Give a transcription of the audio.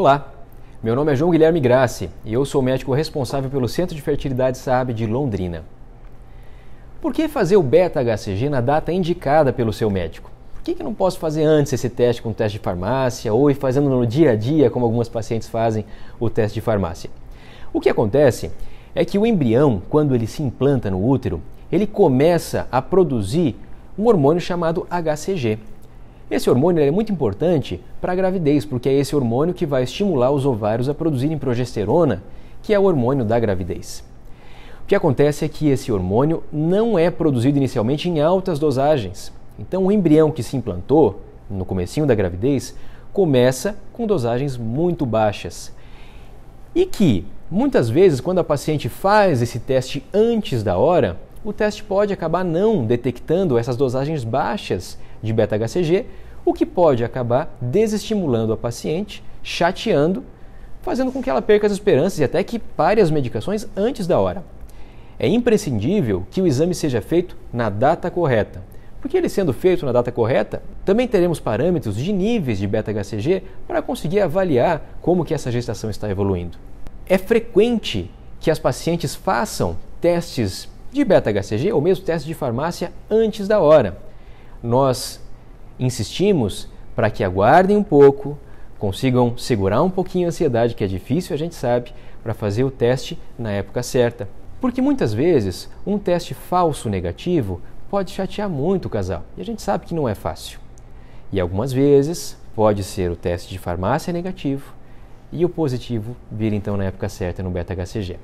Olá, meu nome é João Guilherme Grassi e eu sou médico responsável pelo Centro de Fertilidade Saab de Londrina. Por que fazer o beta-HCG na data indicada pelo seu médico? Por que, que não posso fazer antes esse teste com o teste de farmácia ou ir fazendo no dia a dia, como algumas pacientes fazem, o teste de farmácia? O que acontece é que o embrião, quando ele se implanta no útero, ele começa a produzir um hormônio chamado HCG, esse hormônio é muito importante para a gravidez, porque é esse hormônio que vai estimular os ovários a produzirem progesterona, que é o hormônio da gravidez. O que acontece é que esse hormônio não é produzido inicialmente em altas dosagens. Então, o embrião que se implantou no comecinho da gravidez começa com dosagens muito baixas. E que, muitas vezes, quando a paciente faz esse teste antes da hora, o teste pode acabar não detectando essas dosagens baixas de beta-HCG, o que pode acabar desestimulando a paciente, chateando, fazendo com que ela perca as esperanças e até que pare as medicações antes da hora. É imprescindível que o exame seja feito na data correta, porque ele sendo feito na data correta, também teremos parâmetros de níveis de beta-HCG para conseguir avaliar como que essa gestação está evoluindo. É frequente que as pacientes façam testes de beta-HCG ou mesmo testes de farmácia antes da hora nós insistimos para que aguardem um pouco, consigam segurar um pouquinho a ansiedade, que é difícil, a gente sabe, para fazer o teste na época certa. Porque muitas vezes um teste falso negativo pode chatear muito o casal, e a gente sabe que não é fácil. E algumas vezes pode ser o teste de farmácia negativo e o positivo vir então na época certa no beta-HCG.